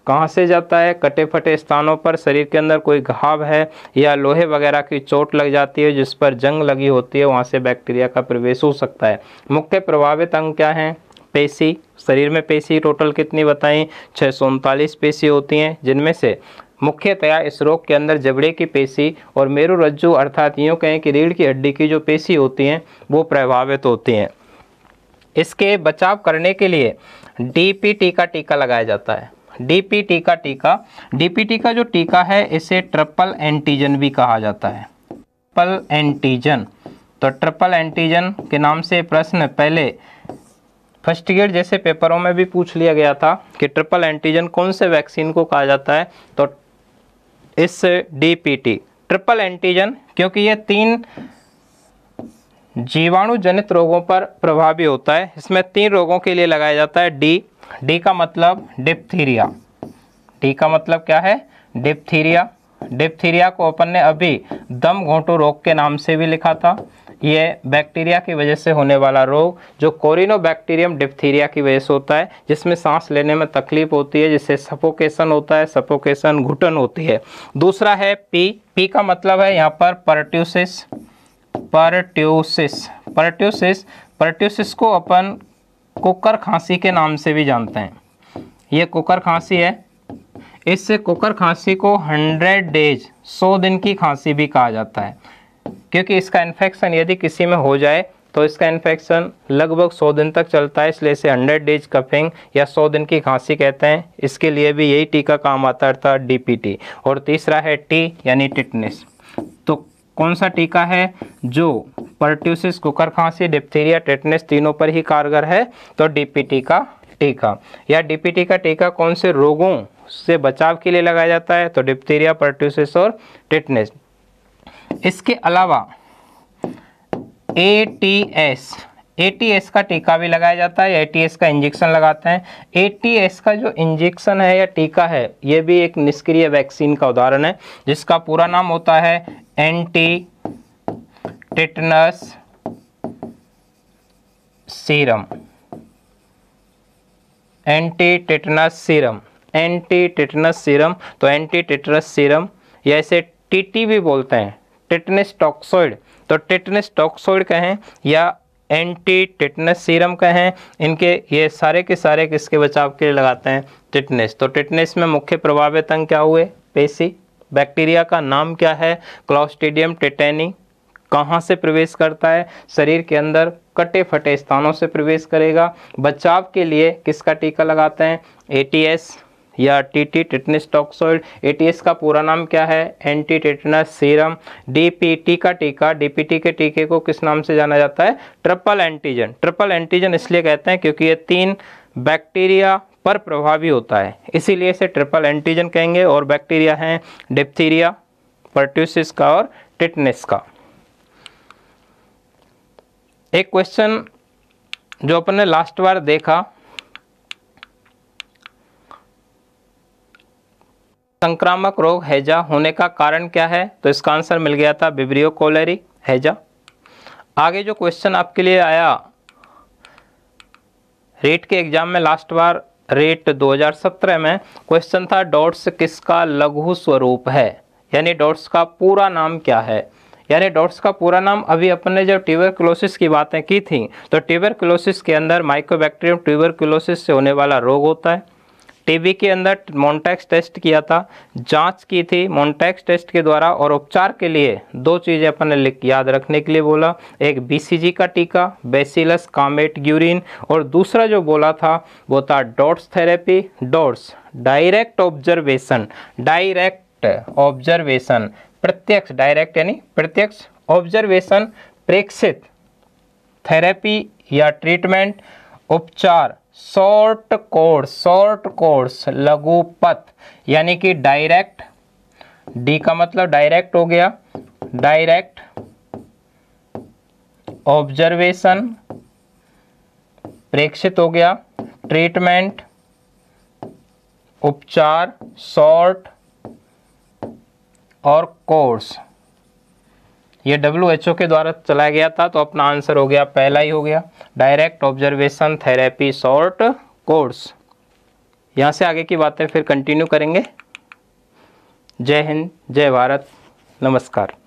कहाँ से जाता है कटे फटे स्थानों पर शरीर के अंदर कोई घाव है या लोहे वगैरह की चोट लग जाती है जिस पर जंग लगी होती है वहाँ से बैक्टीरिया का प्रवेश हो सकता है मुख्य प्रभावित अंग क्या हैं पेशी शरीर में पेशी टोटल कितनी बताएं छः पेशी होती हैं जिनमें से मुख्यतया इस रोग के अंदर जबड़े की पेशी और मेरु रज्जु अर्थात यूँ कहें कि रीढ़ की हड्डी की जो पेशी होती हैं वो प्रभावित होती हैं इसके बचाव करने के लिए डीपीटी का टीका लगाया जाता है डीपीटी का टीका डीपीटी का जो टीका है इसे ट्रिपल एंटीजन भी कहा जाता है ट्रिपल एंटीजन तो ट्रिपल एंटीजन के नाम से प्रश्न पहले फर्स्ट ईयर जैसे पेपरों में भी पूछ लिया गया था कि ट्रिपल एंटीजन कौन से वैक्सीन को कहा जाता है तो इस डीपीटी ट्रिपल एंटीजन क्योंकि ये तीन जीवाणु जनित रोगों पर प्रभावी होता है इसमें तीन रोगों के लिए लगाया जाता है डी डी का मतलब डिप्थीरिया डी का मतलब क्या है डिप्थीरिया डिप्थीरिया को अपन ने अभी दम घोंटू रोग के नाम से भी लिखा था ये बैक्टीरिया की वजह से होने वाला रोग जो कोरिनो बैक्टीरियम डिप्थीरिया की वजह से होता है जिसमें सांस लेने में तकलीफ होती है जिससे सफोकेशन होता है सफोकेशन घुटन होती है दूसरा है पी पी का मतलब है यहाँ पर परट्यूसिस परट्यूसिस परट्यूसिस परट्यूसिस को अपन कुकर खांसी के नाम से भी जानते हैं ये कुकर खांसी है इससे कुकर खांसी को 100 डेज 100 दिन की खांसी भी कहा जाता है क्योंकि इसका इन्फेक्शन यदि किसी में हो जाए तो इसका इन्फेक्शन लगभग 100 दिन तक चलता है इसलिए इसे 100 डेज कफिंग या 100 दिन की खांसी कहते हैं इसके लिए भी यही टीका काम आता था डी और तीसरा है टी यानी टिटनेस तो कौन सा टीका है जो पर्ट्यूसिस कुकर खांसी डिप्थीरिया टेटनेस तीनों पर ही कारगर है तो डीपीटी का टीका या डीपीटी का टीका कौन से रोगों से बचाव के लिए लगाया जाता है तो डिप्थीरिया परट्यूसिस और टिटनेस इसके अलावा A T S A T S का टीका भी लगाया जाता है ए टी एस का इंजेक्शन लगाते हैं ए टी एस का जो इंजेक्शन है या टीका है ये भी एक निष्क्रिय वैक्सीन का उदाहरण है जिसका पूरा नाम होता है anti tetanus serum anti tetanus serum anti tetanus serum तो एंटी टिटनस सीरम या इसे टीटी भी बोलते हैं टिटनस टॉक्सोइड तो टिटनस टॉक्सोइड कहें या एंटी टिटनस सीरम कहें इनके ये सारे के सारे किसके बचाव के लिए लगाते हैं टिटनेस तो टिटनेस में मुख्य प्रभावित अंग क्या हुए पेशी बैक्टीरिया का नाम क्या है क्लॉस्टिडियम टिटेनी कहाँ से प्रवेश करता है शरीर के अंदर कटे फटे स्थानों से प्रवेश करेगा बचाव के लिए किसका टीका लगाते हैं एटीएस या T T tetanus toxoid ATS का पूरा नाम क्या है एंटी टेटनस सीरम डीपीटी का टीका डीपीटी के टीके को किस नाम से जाना जाता है ट्रिपल एंटीजन ट्रिपल एंटीजन इसलिए कहते हैं क्योंकि ये तीन बैक्टीरिया पर प्रभावी होता है इसीलिए इसे ट्रिपल एंटीजन कहेंगे और बैक्टीरिया हैं डिप्थीरिया पर्ट्यूसिस का और टिटनेस का एक क्वेश्चन जो अपन ने लास्ट बार देखा संक्रामक रोग हैजा होने का कारण क्या है तो इसका आंसर मिल गया था बिब्रियो कोलेरी हैजा आगे जो क्वेश्चन आपके लिए आया रेट के एग्जाम में लास्ट बार रेट 2017 में क्वेश्चन था डॉट्स किसका लघु स्वरूप है यानी डॉट्स का पूरा नाम क्या है यानी डॉट्स का पूरा नाम अभी अपन ने जब ट्यूबरक्लोसिस की बातें की थी तो ट्यूबरक्लोसिस के अंदर माइक्रोबैक्टीरियम ट्यूबरक्लोसिस से होने वाला रोग होता है टीबी के अंदर मोन्टैक्स टेस्ट किया था जांच की थी मोन्टैक्स टेस्ट के द्वारा और उपचार के लिए दो चीज़ें अपन ने याद रखने के लिए बोला एक बीसीजी का टीका बेसिलस कामेट ग्यूरिन और दूसरा जो बोला था वो था DOTS therapy DOTS direct observation direct observation प्रत्यक्ष डायरेक्ट यानी प्रत्यक्ष ऑब्जर्वेशन प्रेक्षित थेरेपी या ट्रीटमेंट उपचार शॉर्ट कोर्स शॉर्ट कोर्स लघुपथ यानी कि डायरेक्ट डी का मतलब डायरेक्ट हो गया डायरेक्ट ऑब्जर्वेशन प्रेक्षित हो गया ट्रीटमेंट उपचार शॉर्ट और कोर्स ये डब्ल्यू के द्वारा चलाया गया था तो अपना आंसर हो गया पहला ही हो गया direct observation therapy short course यहाँ से आगे की बातें फिर कंटिन्यू करेंगे जय हिंद जय भारत नमस्कार